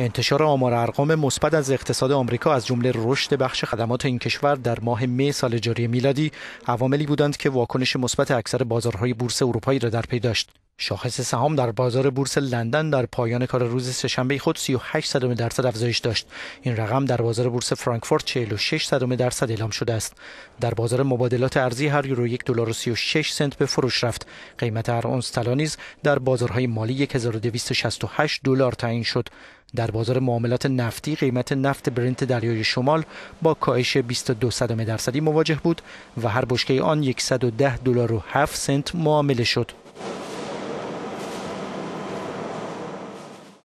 انتشار آمار ارقام مثبت از اقتصاد آمریکا از جمله رشد بخش خدمات این کشور در ماه می سال جاری میلادی عواملی بودند که واکنش مثبت اکثر بازارهای بورس اروپایی را در پی داشت شاخص سهام در بازار بورس لندن در پایان کار روز سهشنبه خود 38 صدم درصد افزایش داشت. این رقم در بازار بورس فرانکفورت 46 صدم درصد اعلام شده است. در بازار مبادلات ارزی هر یورو 1 دلار و 36 سنت به فروش رفت. قیمت هر اونس طلا نیز در بازارهای مالی 1268 دلار تعیین شد. در بازار معاملات نفتی قیمت نفت برنت دریای شمال با کاهش 22 صدم درصدی مواجه بود و هر بشکه آن 110 دلار و 7 سنت معامله شد.